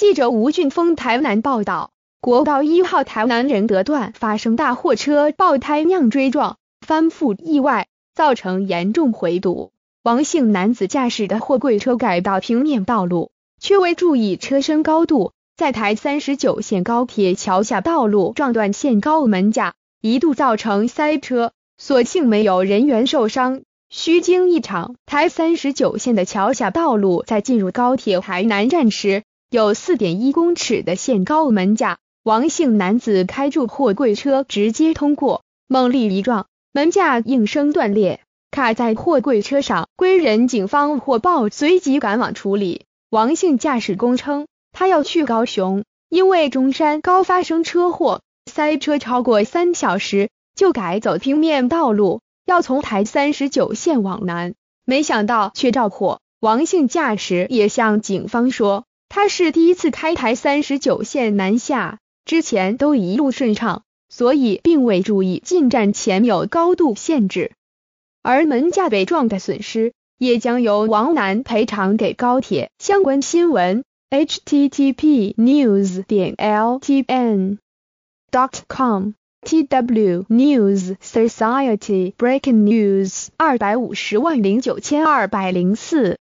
记者吴俊峰台南报道：国道一号台南仁德段发生大货车爆胎酿追撞翻覆意外，造成严重回堵。王姓男子驾驶的货柜车改道平面道路，却未注意车身高度，在台三十九线高铁桥下道路撞断限高门架，一度造成塞车，所幸没有人员受伤，虚惊一场。台三十九线的桥下道路在进入高铁台南站时。有四点一公尺的限高门架，王姓男子开住货柜车直接通过，猛力一撞，门架应声断裂，卡在货柜车上。归仁警方获报，随即赶往处理。王姓驾驶工称，他要去高雄，因为中山高发生车祸，塞车超过三小时，就改走平面道路，要从台三十九线往南，没想到却着火，王姓驾驶也向警方说。他是第一次开台三十九线南下，之前都一路顺畅，所以并未注意进站前有高度限制。而门架被撞的损失，也将由王楠赔偿给高铁。相关新闻 h t t p n e w s l t n c o m t w n e w s s o c i e t y b r e a k i n g n e w s 2 5九0 9 2 0 4